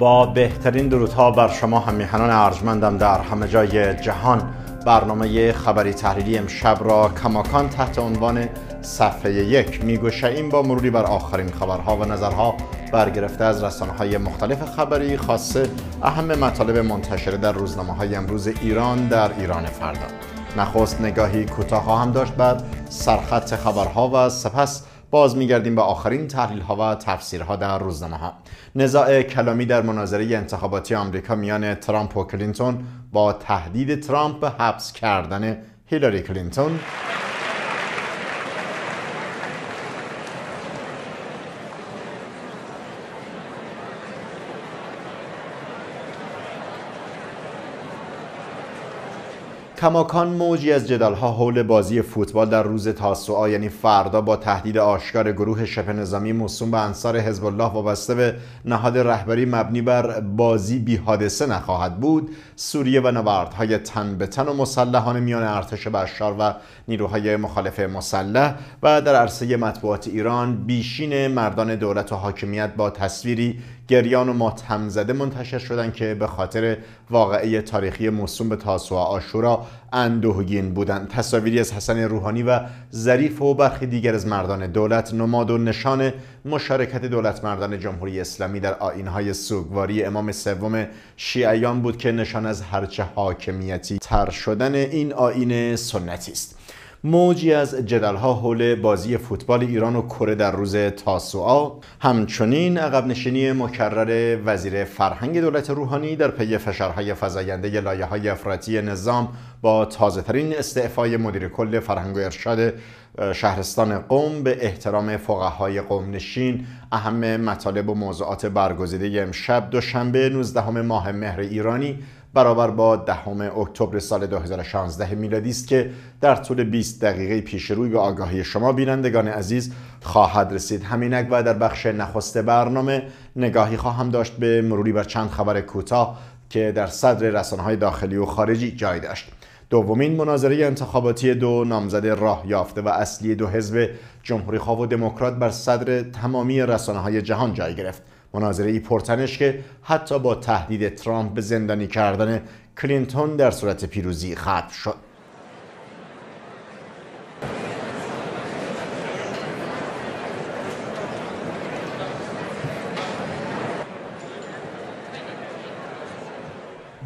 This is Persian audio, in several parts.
با بهترین درودها بر شما همیهنان ارجمندم در همه جای جهان برنامه خبری تحلیلی امشب را کماکان تحت عنوان صفحه یک این با مروری بر آخرین خبرها و نظرها برگرفته از رسانه های مختلف خبری خاصه اهم مطالب منتشره در روزنامه های امروز ایران در ایران فردا نخست نگاهی کوتاه هم داشت بر سرخط خبرها و سپس باز میگردیم به آخرین تحلیل ها و تفسیرها در روزنامه ها نزاع کلامی در مناظره انتخاباتی آمریکا میان ترامپ و کلینتون با تهدید ترامپ به حبس کردن هیلاری کلینتون کماکان موجی از جدالها حول بازی فوتبال در روز تاسوعا یعنی فردا با تهدید آشکار گروه شبه نظامی موسوم به انصار حزب الله وابسته به نهاد رهبری مبنی بر بازی بی نخواهد بود سوریه و نبردهای تن به تن و مسلحان میان ارتش بشار و نیروهای مخالف مسلح و در عرصه مطبوعات ایران بیشین مردان دولت و حاکمیت با تصویری گریان و ما زده منتشر شدند که به خاطر واقعه تاریخی موسوم به تاسوع آشورا اندوهگین بودند تصاویری از حسن روحانی و ظریف و برخی دیگر از مردان دولت نماد و نشان مشارکت دولت مردان جمهوری اسلامی در آینهای سوگواری امام سوم شیعیان بود که نشان از هرچه حاکمیتی تر شدن این آین سنتی است موجی از ها حول بازی فوتبال ایران و کره در روز تاسوعا همچنین عقب نشینی مکرر وزیر فرهنگ دولت روحانی در پی فشارهای فزاینده لایه های افراطی نظام با تازه ترین استعفای مدیر کل فرهنگ و ارشاد شهرستان قوم به احترام فقهای قوم نشین اهم مطالب و موضوعات برگزیده امشب دوشنبه 19 ماه مهر ایرانی برابر با دهم اکتبر سال 2016 میلادی است که در طول 20 دقیقه پیش روی به آگاهی شما بینندگان عزیز خواهد رسید همینک و در بخش نخست برنامه نگاهی خواهم داشت به مروری بر چند خبر کوتاه که در صدر های داخلی و خارجی جای داشت دومین مناظره انتخاباتی دو نامزد راه یافته و اصلی دو حزب جمهوری خواه و دموکرات بر صدر تمامی رسانه های جهان جای گرفت مناظره ای پرتنش که حتی با تهدید ترامپ به زندانی کردن کلینتون در صورت پیروزی ختم شد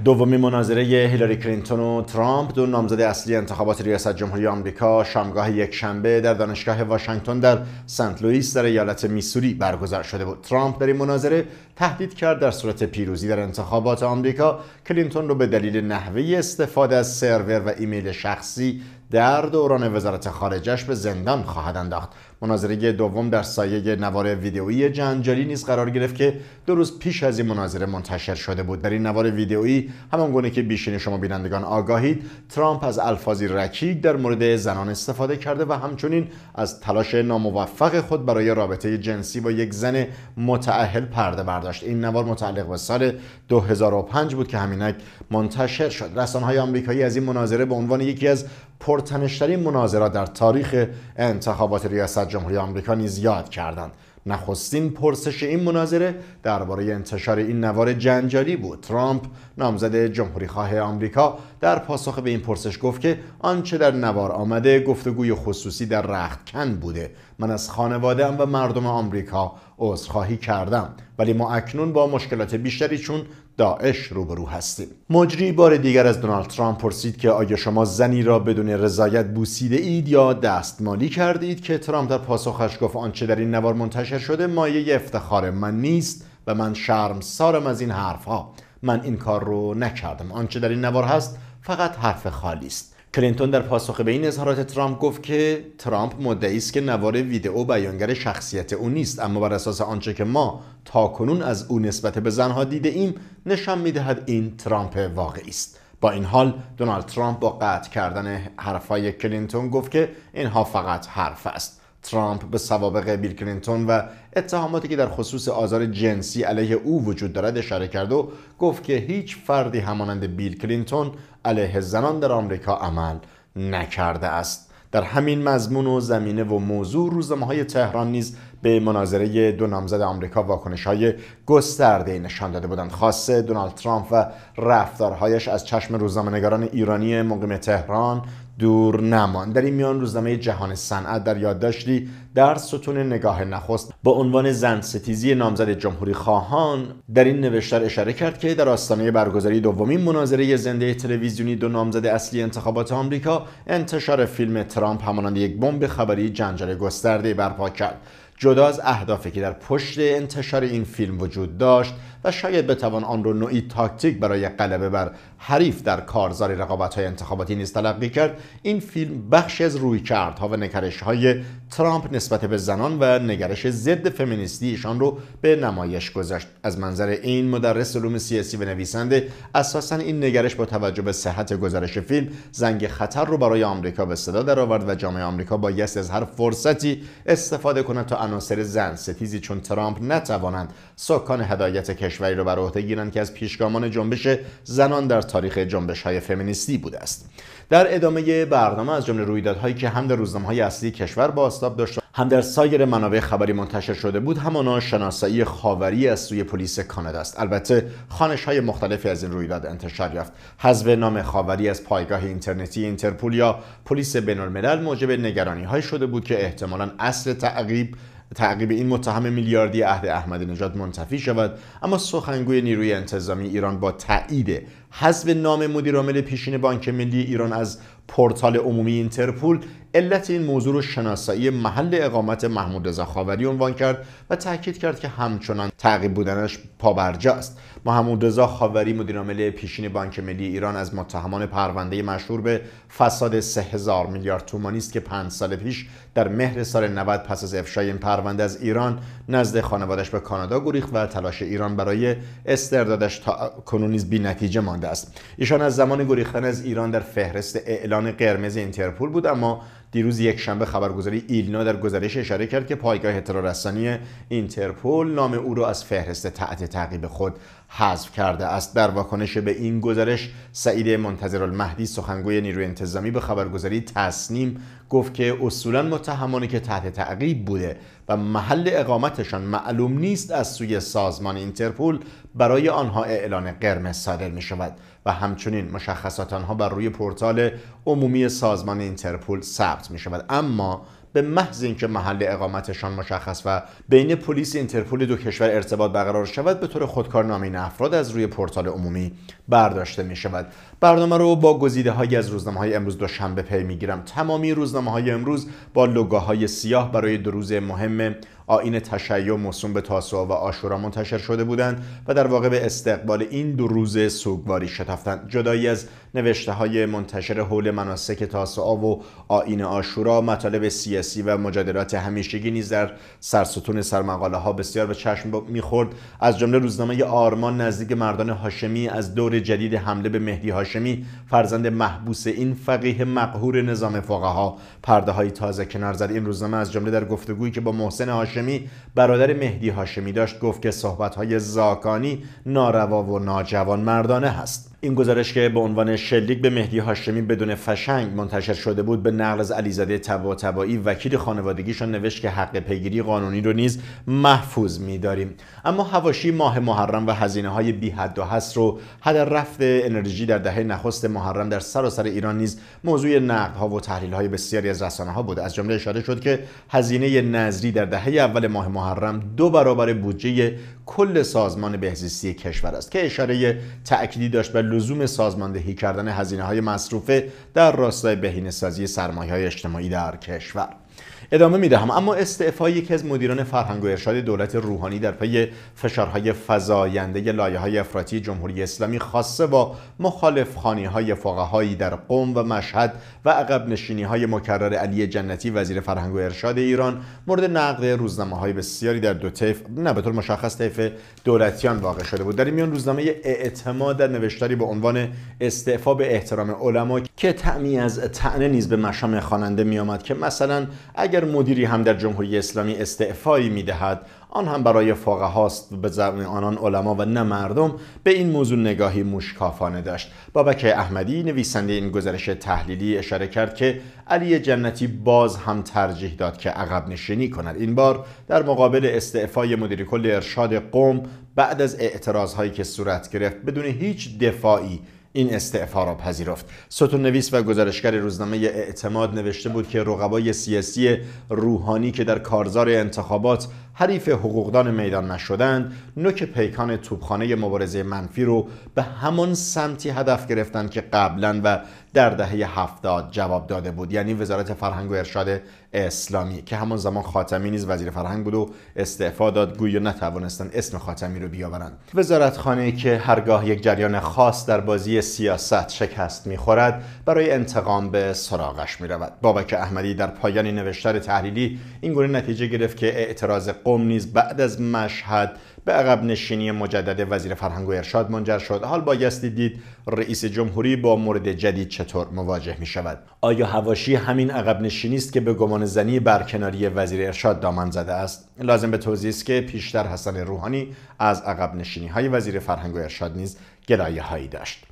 دومی مناظره هیلاری کلینتون و ترامپ دو نامزد اصلی انتخابات ریاست جمهوری آمریکا شامگاه یک شنبه در دانشگاه واشنگتن در سنت لوئیس در ایالت میسوری برگزار شده بود ترامپ در این مناظره تهدید کرد در صورت پیروزی در انتخابات آمریکا کلینتون رو به دلیل نحوه استفاده از سرور و ایمیل شخصی در دوران وزارت خارجش به زندان خواهد انداخت مناظره دوم در سایه نوار ویدئویی جنجالی نیز قرار گرفت که دو روز پیش از این مناظره منتشر شده بود در این نوار ویدئویی همان گونه که بیشین شما بینندگان آگاهید ترامپ از الفاظی رکیک در مورد زنان استفاده کرده و همچنین از تلاش ناموفق خود برای رابطه جنسی با یک زن متعهل پرده برداشت این نوار متعلق به سال 2005 بود که همینک منتشر شد رسانه‌های آمریکایی از این مناظره به عنوان یکی از پرتنشترین مناظره در تاریخ انتخابات ریاست جمهوری آمریکا نیز یاد کردند نخستین پرسش این مناظره درباره انتشار این نوار جنجالی بود ترامپ نامزد جمهوری خواه آمریکا در پاسخ به این پرسش گفت که آنچه در نوار آمده گفتگوی خصوصی در رختکن بوده من از خانواده و مردم آمریکا عذرخواهی کردم ولی ما اکنون با مشکلات بیشتری چون داعش روبرو هستیم مجری بار دیگر از دونالد ترامپ پرسید که آیا شما زنی را بدون رضایت بوسیده اید یا دستمالی کردید که ترامپ در پاسخش گفت آنچه در این نوار منتشر شده مایه افتخار من نیست و من شرم شرمسارم از این حرفها من این کار رو نکردم آنچه در این نوار هست فقط حرف خالی است کلینتون در پاسخ به این اظهارات ترامپ گفت که ترامپ مدعی است که نوار ویدئو بیانگر شخصیت او نیست اما بر اساس آنچه که ما تا کنون از او نسبت به زنها دیده ایم نشان میدهد این ترامپ واقعی است با این حال دونالد ترامپ با قطع کردن حرفهای کلینتون گفت که اینها فقط حرف است ترامپ به سوابق بیل کلینتون و اتهاماتی که در خصوص آزار جنسی علیه او وجود دارد اشاره کرد و گفت که هیچ فردی همانند بیل کلینتون علیه زنان در آمریکا عمل نکرده است در همین مضمون و زمینه و موضوع روزنامه های تهران نیز به مناظره دو نامزد آمریکا واکنش های گسترده نشان داده بودند خاصه دونالد ترامپ و رفتارهایش از چشم روزنامه‌نگاران ایرانی مقیم تهران دور نمان در این میان روزنامه جهان صنعت در یادداشتی در ستون نگاه نخست با عنوان زن ستیزی نامزد جمهوری خواهان در این نوشتار اشاره کرد که در آستانه برگزاری دومین مناظره زنده تلویزیونی دو نامزد اصلی انتخابات آمریکا انتشار فیلم ترامپ همانند یک بمب خبری جنجال گسترده برپا کرد جدا از اهدافی که در پشت انتشار این فیلم وجود داشت و شاید بتوان آن را نوعی تاکتیک برای غلبه بر حریف در کارزار رقابت های انتخاباتی نیز تلقی کرد این فیلم بخشی از ها و نکرش های ترامپ نسبت به زنان و نگرش ضد فمینیستی ایشان رو به نمایش گذاشت از منظر این مدرس علوم سیاسی و نویسنده اساسا این نگرش با توجه به صحت گزارش فیلم زنگ خطر رو برای آمریکا به صدا درآورد و جامعه آمریکا با یست از هر فرصتی استفاده کند تا عناصر زن ستیزی چون ترامپ نتوانند سکان هدایت کشوری را بر عهده گیرند که از پیشگامان جنبش زنان در تاریخ جنبش های فمینیستی بوده است در ادامه برنامه از جمله رویدادهایی که هم در روزنامه های اصلی کشور باستاب داشت هم در سایر منابع خبری منتشر شده بود همانا شناسایی خاوری از سوی پلیس کانادا است البته خانش های مختلفی از این رویداد انتشار یافت حذف نام خاوری از پایگاه اینترنتی اینترپول یا پلیس بینالملل موجب نگرانی های شده بود که احتمالا اصل تعقیب تعقیب این متهم میلیاردی عهد احمدی نژاد منتفی شود اما سخنگوی نیروی انتظامی ایران با تایید حذف نام مدیرعامل پیشین بانک ملی ایران از پورتال عمومی اینترپول علت این موضوع رو شناسایی محل اقامت محمود رضا خاوری عنوان کرد و تاکید کرد که همچنان تعقیب بودنش پابرجا است محمود رضا خاوری مدیرعامل پیشین بانک ملی ایران از متهمان پرونده مشهور به فساد 3000 میلیارد تومانی است که 5 سال پیش در مهر سال 90 پس از افشای این پرونده از ایران نزد خانوادش به کانادا گریخت و تلاش ایران برای استردادش تا کنون بی‌نتیجه ماند است ایشان از زمان گریختن از ایران در فهرست اعلان قرمز اینترپول بود اما دیروز یک شنبه خبرگزاری ایلنا در گزارش اشاره کرد که پایگاه اطلاع رسانی اینترپول نام او را از فهرست تحت تعقیب خود حذف کرده است در واکنش به این گزارش سعید منتظر المهدی سخنگوی نیروی انتظامی به خبرگزاری تسنیم گفت که اصولا متهمانی که تحت تعقیب بوده و محل اقامتشان معلوم نیست از سوی سازمان اینترپول برای آنها اعلان قرمز صادر می شود و همچنین مشخصات آنها بر روی پورتال عمومی سازمان اینترپول ثبت می شود اما به محض اینکه محل اقامتشان مشخص و بین پلیس اینترپول دو کشور ارتباط برقرار شود به طور خودکار این افراد از روی پورتال عمومی برداشته می شود برنامه رو با گزیده های از روزنامه های امروز دوشنبه پی می گیرم تمامی روزنامه های امروز با های سیاه برای دو روز مهم آین تشیع موسوم به تاسوعا و آشورا منتشر شده بودند و در واقع به استقبال این دو روز سوگواری شتافتند جدایی از نوشته های منتشر حول مناسک تاسعا و آین آشورا مطالب سیاسی و مجادلات همیشگی نیز در سرستون سرمقاله ها بسیار به چشم میخورد از جمله روزنامه آرمان نزدیک مردان هاشمی از دور جدید حمله به مهدی هاشمی فرزند محبوس این فقیه مقهور نظام فقها پرده های تازه کنار زد این روزنامه از جمله در گفتگویی که با محسن هاشمی برادر مهدی هاشمی داشت گفت که صحبت های زاکانی ناروا و ناجوان مردانه هست این گزارش که به عنوان شلیک به مهدی هاشمی بدون فشنگ منتشر شده بود به نقل از علیزاده تباتبایی وکیل خانوادگیشان نوشت که حق پیگیری قانونی رو نیز محفوظ می‌داریم اما حواشی ماه محرم و هزینه های بی حد و حس رو هدر رفت انرژی در دهه نخست محرم در سراسر ایران نیز موضوع نقد ها و تحلیل های بسیاری از رسانه ها بود از جمله اشاره شد که هزینه نظری در دهه اول ماه محرم دو برابر بودجه کل سازمان بهزیستی کشور است که اشاره تأکیدی داشت به لزوم سازماندهی کردن هزینه های مصروفه در راستای بهینه‌سازی سرمایه های اجتماعی در کشور ادامه میدهم اما استعفای یکی از مدیران فرهنگ و ارشاد دولت روحانی در پی فشارهای فزاینده لایه های افراطی جمهوری اسلامی خاصه با مخالف خانی های فقهایی در قم و مشهد و عقب نشینی های مکرر علی جنتی وزیر فرهنگ و ارشاد ایران مورد نقد روزنامه های بسیاری در دو طیف نه به طور مشخص طیف دولتیان واقع شده بود در این میان روزنامه اعتماد در نوشتاری به عنوان استعفا به احترام علما که تعمی از نیز به مشام خواننده آمد که مثلا اگر مدیری هم در جمهوری اسلامی استعفایی میدهد آن هم برای فاقه هاست و به زمین آنان علما و نه مردم به این موضوع نگاهی مشکافانه داشت بابک احمدی نویسنده این گزارش تحلیلی اشاره کرد که علی جنتی باز هم ترجیح داد که عقب نشینی کند این بار در مقابل استعفای مدیر کل ارشاد قوم بعد از اعتراض هایی که صورت گرفت بدون هیچ دفاعی این استعفا را پذیرفت ستون نویس و گزارشگر روزنامه اعتماد نوشته بود که رقبای سیاسی روحانی که در کارزار انتخابات حریف حقوقدان میدان نشدند نوک پیکان توپخانه مبارزه منفی رو به همان سمتی هدف گرفتند که قبلا و در دهه هفتاد جواب داده بود یعنی وزارت فرهنگ و ارشاد اسلامی که همان زمان خاتمی نیز وزیر فرهنگ بود و استعفا داد گویا نتوانستند اسم خاتمی رو بیاورند وزارت خانه که هرگاه یک جریان خاص در بازی سیاست شکست میخورد برای انتقام به سراغش میرود بابک احمدی در پایان نوشتار تحلیلی این گونه نتیجه گرفت که اعتراض قوم نیز بعد از مشهد به عقب نشینی مجدد وزیر فرهنگ و ارشاد منجر شد حال بایستی دید رئیس جمهوری با مورد جدید چطور مواجه می شود آیا هواشی همین عقب نشینی است که به گمان زنی برکناری وزیر ارشاد دامن زده است لازم به توضیح است که پیشتر حسن روحانی از عقب نشینی های وزیر فرهنگ و ارشاد نیز گلایه هایی داشت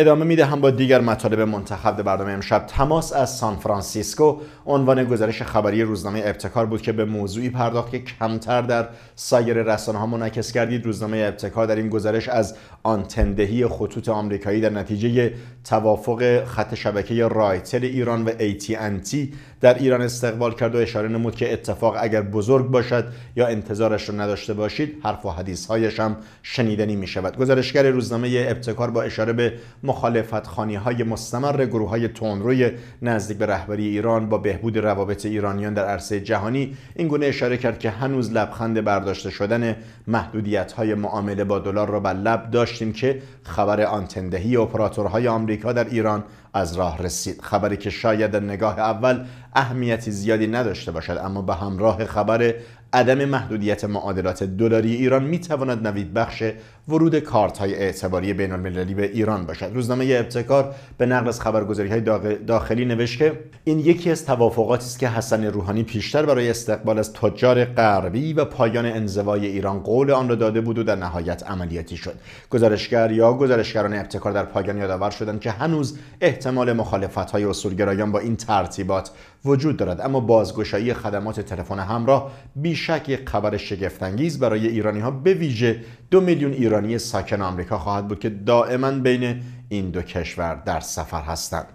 ادامه میده هم با دیگر مطالب منتخب در برنامه امشب تماس از سان فرانسیسکو عنوان گزارش خبری روزنامه ابتکار بود که به موضوعی پرداخت که کمتر در سایر رسانه ها منعکس کردید روزنامه ابتکار در این گزارش از آنتندهی خطوط آمریکایی در نتیجه توافق خط شبکه رایتل ایران و AT&T در ایران استقبال کرد و اشاره نمود که اتفاق اگر بزرگ باشد یا انتظارش را نداشته باشید حرف و حدیث هایش هم شنیدنی می شود گزارشگر روزنامه ابتکار با اشاره به مخالفت خانی های مستمر گروه های تندروی نزدیک به رهبری ایران با بهبود روابط ایرانیان در عرصه جهانی این گونه اشاره کرد که هنوز لبخند برداشته شدن محدودیت های معامله با دلار را بر لب داشتیم که خبر آنتندهی اپراتورهای آمریکا در ایران از راه رسید خبری که شاید در نگاه اول اهمیتی زیادی نداشته باشد اما به همراه خبر عدم محدودیت معادلات دلاری ایران می تواند نوید بخش ورود کارت های اعتباری بین المللی به ایران باشد روزنامه ابتکار به نقل از خبرگزاری های داخلی نوشت که این یکی از توافقاتی است که حسن روحانی پیشتر برای استقبال از تجار غربی و پایان انزوای ایران قول آن را داده بود و در نهایت عملیاتی شد گزارشگر یا گزارشگران ابتکار در پایان یادآور شدند که هنوز احتمال مخالفت های اصولگرایان با این ترتیبات وجود دارد اما بازگشایی خدمات تلفن همراه بیشک یک خبر شگفتانگیز برای ایرانی ها به ویژه دو میلیون ایرانی ساکن آمریکا خواهد بود که دائما بین این دو کشور در سفر هستند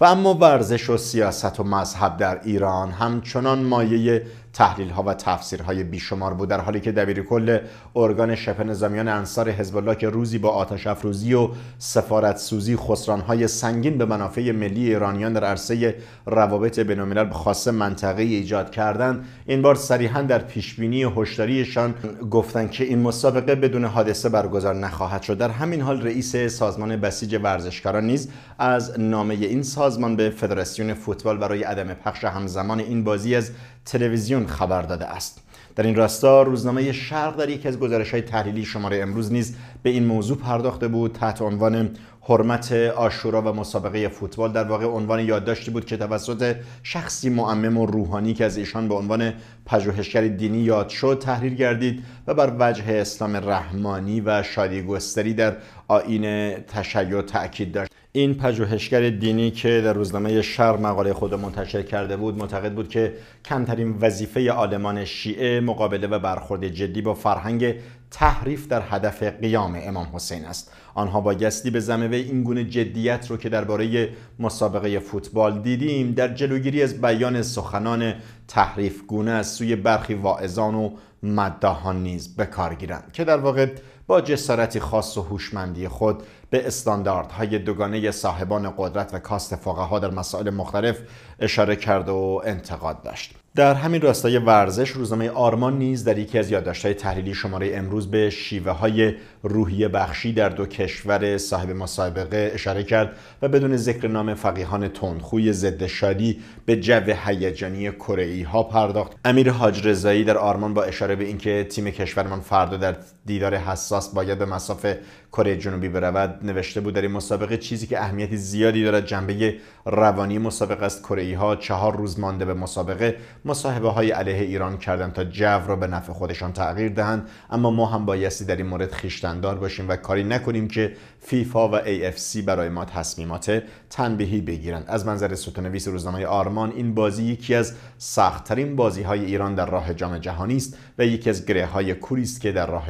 و اما ورزش و سیاست و مذهب در ایران همچنان مایه تحلیل ها و تفسیرهای بیشمار بود در حالی که دبیر کل ارگان شبه نظامیان انصار حزب الله که روزی با آتش افروزی و سفارت سوزی خسران های سنگین به منافع ملی ایرانیان در عرصه روابط بین‌الملل خاص منطقه ایجاد کردند این بار صریحا در پیش بینی هشداریشان گفتند که این مسابقه بدون حادثه برگزار نخواهد شد در همین حال رئیس سازمان بسیج ورزشکاران نیز از نامه این سازمان به فدراسیون فوتبال برای عدم پخش همزمان این بازی از تلویزیون خبر داده است در این راستا روزنامه شرق در یکی از گزارش های تحلیلی شماره امروز نیز به این موضوع پرداخته بود تحت عنوان حرمت آشورا و مسابقه فوتبال در واقع عنوان یادداشتی بود که توسط شخصی معمم و روحانی که از ایشان به عنوان پژوهشگر دینی یاد شد تحریر گردید و بر وجه اسلام رحمانی و شادی گستری در آین تشیع تاکید داشت این پژوهشگر دینی که در روزنامه شر مقاله خود منتشر کرده بود معتقد بود که کمترین وظیفه عالمان شیعه مقابله و برخورد جدی با فرهنگ تحریف در هدف قیام امام حسین است آنها با گستی به زمه این گونه جدیت رو که درباره مسابقه فوتبال دیدیم در جلوگیری از بیان سخنان تحریف گونه از سوی برخی واعظان و مداهان نیز به کار گیرند که در واقع با جسارتی خاص و هوشمندی خود به استانداردهای دوگانه صاحبان قدرت و کاست فقها در مسائل مختلف اشاره کرد و انتقاد داشت در همین راستای ورزش روزنامه آرمان نیز در یکی از یادداشت‌های تحلیلی شماره امروز به شیوه های روحی بخشی در دو کشور صاحب مسابقه اشاره کرد و بدون ذکر نام فقیهان تندخوی ضد شادی به جو هیجانی کره ها پرداخت امیر حاج در آرمان با اشاره به اینکه تیم کشورمان فردا در دیدار حساس باید به مسافه کره جنوبی برود نوشته بود در این مسابقه چیزی که اهمیت زیادی دارد جنبه روانی مسابقه است کره ها چهار روز مانده به مسابقه مصاحبه های علیه ایران کردن تا جو را به نفع خودشان تغییر دهند اما ما هم بایستی در این مورد خیشتندار باشیم و کاری نکنیم که فیفا و AFC برای ما تصمیمات تنبیهی بگیرند از منظر ستونویس روزنامه آرمان این بازی یکی از سختترین بازی های ایران در راه جام جهانی است و یکی از گره های کوری است که در راه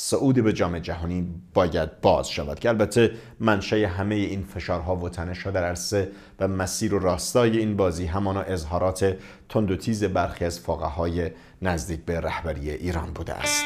سعودی به جام جهانی باید باز شود که البته منشه همه این فشارها و تنشها در عرصه و مسیر و راستای این بازی همانا اظهارات تندوتیز برخی از فاقه های نزدیک به رهبری ایران بوده است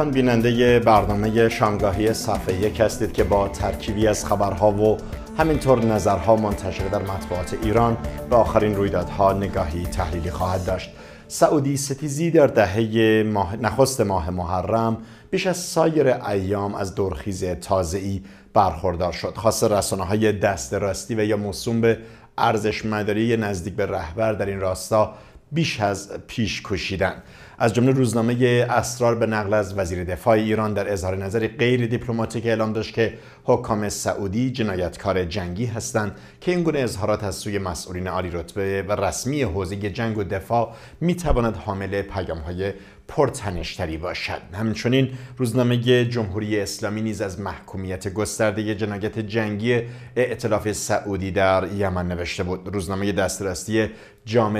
کماکان بیننده برنامه شامگاهی صفحه یک هستید که با ترکیبی از خبرها و همینطور نظرها منتشر در مطبوعات ایران به آخرین رویدادها نگاهی تحلیلی خواهد داشت سعودی ستیزی در دهه ماه نخست ماه محرم بیش از سایر ایام از دورخیز تازه‌ای برخوردار شد خاص رسانه های دست راستی و یا موسوم به ارزش مداری نزدیک به رهبر در این راستا بیش از پیش کشیدن از جمله روزنامه اسرار به نقل از وزیر دفاع ایران در اظهار نظری غیر دیپلماتیک اعلام داشت که حکام سعودی جنایتکار جنگی هستند که این گونه اظهارات از سوی مسئولین عالی رتبه و رسمی حوزه جنگ و دفاع می تواند حامل پیام های پرتنشتری باشد همچنین روزنامه جمهوری اسلامی نیز از محکومیت گسترده جنایت جنگی ائتلاف سعودی در یمن نوشته بود روزنامه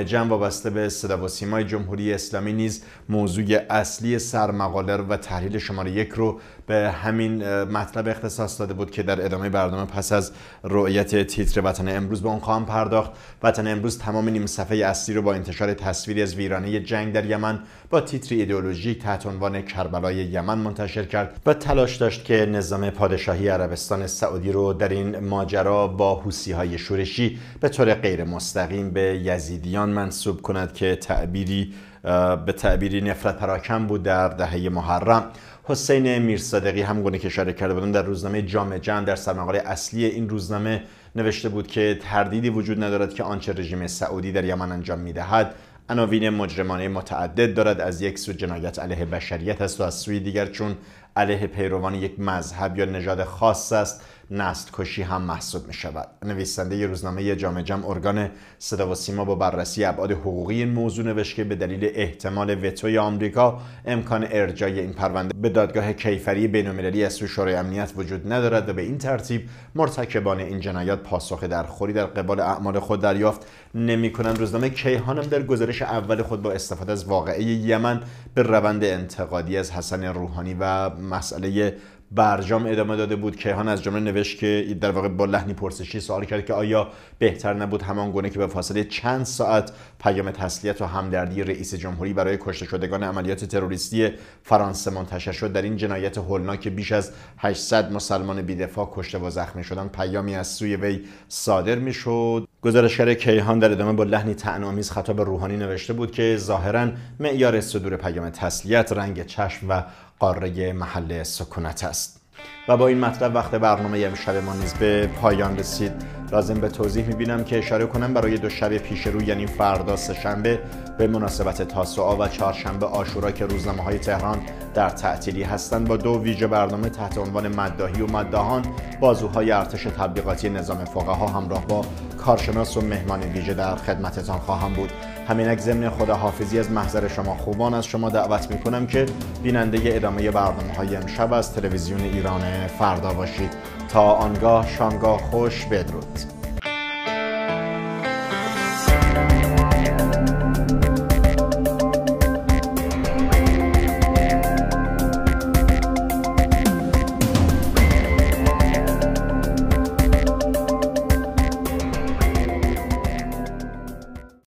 جمع و وابسته به صدا و سیمای جمهوری اسلامی نیز موضوع اصلی سرمقاله و تحلیل شماره یک رو به همین مطلب اختصاص داده بود که در ادامه برنامه پس از رؤیت تیتر وطن امروز به اون خواهم پرداخت وطن امروز تمام نیم صفحه اصلی رو با انتشار تصویری از ویرانه جنگ در یمن با تیتری ایدئولوژیک تحت عنوان کربلای یمن منتشر کرد و تلاش داشت که نظام پادشاهی عربستان سعودی رو در این ماجرا با های شورشی به طور غیر مستقیم به یزیدیان منصوب کند که تعبیری به تعبیری نفرت پراکم بود در دهه محرم حسین میرصادقی همگونه که اشاره کرده بودن در روزنامه جامع جمع در سرمقاله اصلی این روزنامه نوشته بود که تردیدی وجود ندارد که آنچه رژیم سعودی در یمن انجام میدهد عناوین مجرمانه متعدد دارد از یک سو جنایت علیه بشریت است و از سوی دیگر چون علیه پیروان یک مذهب یا نژاد خاص است نسل کشی هم محسوب می شود نویسنده ی روزنامه جامعه جمع ارگان صدا و سیما با بررسی ابعاد حقوقی این موضوع نوشت که به دلیل احتمال وتوی آمریکا امکان ارجای این پرونده به دادگاه کیفری بینالمللی سوی شورای امنیت وجود ندارد و به این ترتیب مرتکبان این جنایات پاسخ درخوری در قبال اعمال خود دریافت نمی کنند روزنامه کیهان هم در گزارش اول خود با استفاده از واقعه یمن به روند انتقادی از حسن روحانی و مسئله برجام ادامه داده بود کیهان از جمله نوشت که در واقع با لحنی پرسشی سوال کرد که آیا بهتر نبود همان گونه که به فاصله چند ساعت پیام تسلیت و همدردی رئیس جمهوری برای کشته شدگان عملیات تروریستی فرانسه منتشر شد در این جنایت هولناک بیش از 800 مسلمان بیدفاع کشته و زخمی شدن پیامی از سوی وی صادر میشد گزارشگر کیهان در ادامه با لحنی طعن‌آمیز خطاب روحانی نوشته بود که ظاهرا معیار صدور پیام تسلیت رنگ چشم و قاره محل سکونت است و با این مطلب وقت برنامه امشب ما نیز به پایان رسید لازم به توضیح میبینم که اشاره کنم برای دو شب پیش رو یعنی فردا سهشنبه به مناسبت تاسوعا و چهارشنبه آشورا که روزنامه های تهران در تعطیلی هستند با دو ویژه برنامه تحت عنوان مداهی و مداهان بازوهای ارتش تبلیغاتی نظام فقها همراه با کارشناس و مهمان ویژه در خدمتتان خواهم بود همینک ضمن خداحافظی از محضر شما خوبان از شما دعوت می کنم که بیننده ادامه برنامه های امشب از تلویزیون ایران فردا باشید تا آنگاه شانگاه خوش بدرود